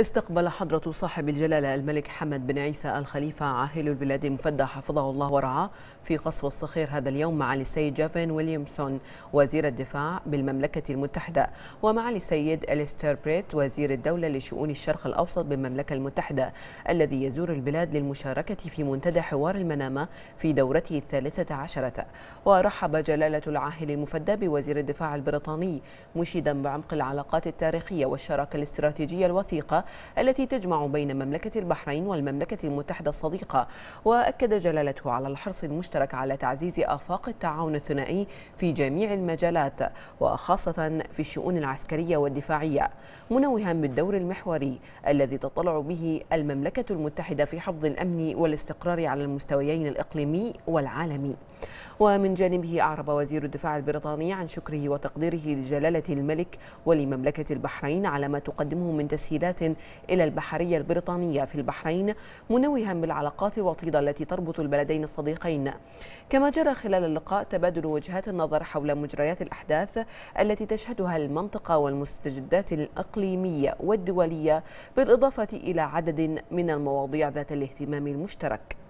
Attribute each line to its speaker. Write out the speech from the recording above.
Speaker 1: استقبل حضرة صاحب الجلالة الملك حمد بن عيسى الخليفة عاهل البلاد المفدى حفظه الله ورعاه في قصر الصخير هذا اليوم معالي السيد جافين ويليامسون وزير الدفاع بالمملكة المتحدة ومعالي السيد أليستر بريت وزير الدولة لشؤون الشرق الأوسط بالمملكة المتحدة الذي يزور البلاد للمشاركة في منتدى حوار المنامة في دورته الثالثة عشرة ورحب جلالة العاهل المفدى بوزير الدفاع البريطاني مشيدا بعمق العلاقات التاريخية والشراكة الاستراتيجية الوثيقة التي تجمع بين مملكة البحرين والمملكة المتحدة الصديقة وأكد جلالته على الحرص المشترك على تعزيز آفاق التعاون الثنائي في جميع المجالات وخاصة في الشؤون العسكرية والدفاعية منوها بالدور المحوري الذي تطلع به المملكة المتحدة في حفظ الأمن والاستقرار على المستويين الإقليمي والعالمي ومن جانبه أعرب وزير الدفاع البريطاني عن شكره وتقديره لجلالة الملك ولمملكة البحرين على ما تقدمه من تسهيلات إلى البحرية البريطانية في البحرين منوها بالعلاقات الوطيدة التي تربط البلدين الصديقين كما جرى خلال اللقاء تبادل وجهات النظر حول مجريات الأحداث التي تشهدها المنطقة والمستجدات الإقليمية والدولية بالإضافة إلى عدد من المواضيع ذات الاهتمام المشترك